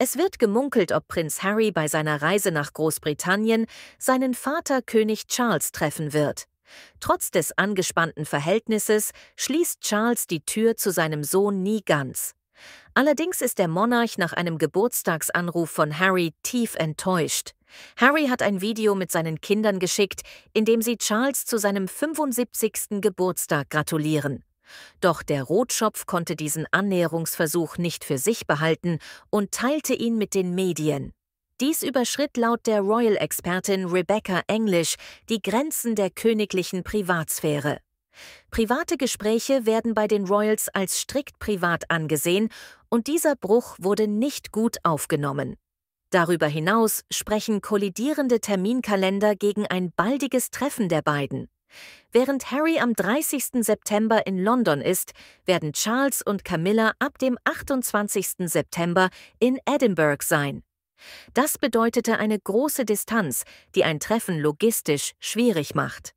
Es wird gemunkelt, ob Prinz Harry bei seiner Reise nach Großbritannien seinen Vater König Charles treffen wird. Trotz des angespannten Verhältnisses schließt Charles die Tür zu seinem Sohn nie ganz. Allerdings ist der Monarch nach einem Geburtstagsanruf von Harry tief enttäuscht. Harry hat ein Video mit seinen Kindern geschickt, in dem sie Charles zu seinem 75. Geburtstag gratulieren. Doch der Rotschopf konnte diesen Annäherungsversuch nicht für sich behalten und teilte ihn mit den Medien. Dies überschritt laut der Royal-Expertin Rebecca English die Grenzen der königlichen Privatsphäre. Private Gespräche werden bei den Royals als strikt privat angesehen und dieser Bruch wurde nicht gut aufgenommen. Darüber hinaus sprechen kollidierende Terminkalender gegen ein baldiges Treffen der beiden. Während Harry am 30. September in London ist, werden Charles und Camilla ab dem 28. September in Edinburgh sein. Das bedeutete eine große Distanz, die ein Treffen logistisch schwierig macht.